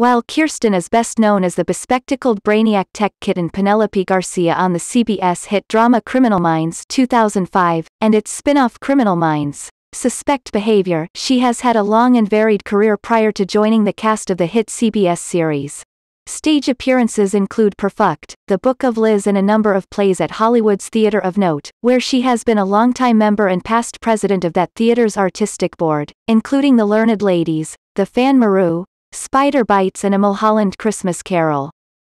While Kirsten is best known as the bespectacled brainiac tech kitten Penelope Garcia on the CBS hit drama Criminal Minds 2005, and its spin-off Criminal Minds, Suspect Behavior, she has had a long and varied career prior to joining the cast of the hit CBS series. Stage appearances include Perfect, The Book of Liz and a number of plays at Hollywood's Theatre of Note, where she has been a longtime member and past president of that theater's artistic board, including The Learned Ladies, The Fan Maru, Spider Bites and A Mulholland Christmas Carol.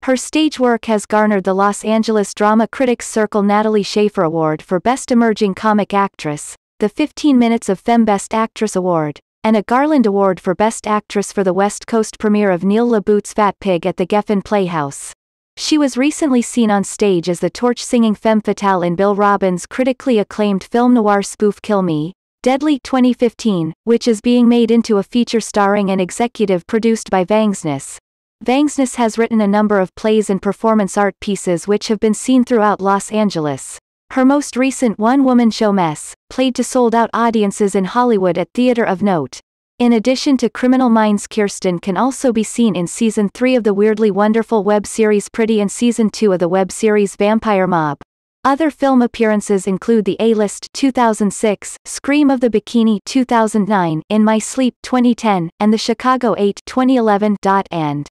Her stage work has garnered the Los Angeles Drama Critics Circle Natalie Schaefer Award for Best Emerging Comic Actress, the 15 Minutes of Femme Best Actress Award, and a Garland Award for Best Actress for the West Coast premiere of Neil LaBute's Fat Pig at the Geffen Playhouse. She was recently seen on stage as the torch-singing femme fatale in Bill Robbins' critically acclaimed film noir spoof Kill Me, Deadly 2015, which is being made into a feature starring and executive produced by Vangsness. Vangsness has written a number of plays and performance art pieces which have been seen throughout Los Angeles. Her most recent one-woman show Mess, played to sold-out audiences in Hollywood at Theater of Note. In addition to Criminal Minds Kirsten can also be seen in Season 3 of the weirdly wonderful web series Pretty and Season 2 of the web series Vampire Mob. Other film appearances include The A-List 2006, Scream of the Bikini 2009, In My Sleep 2010, and The Chicago 8 2011. And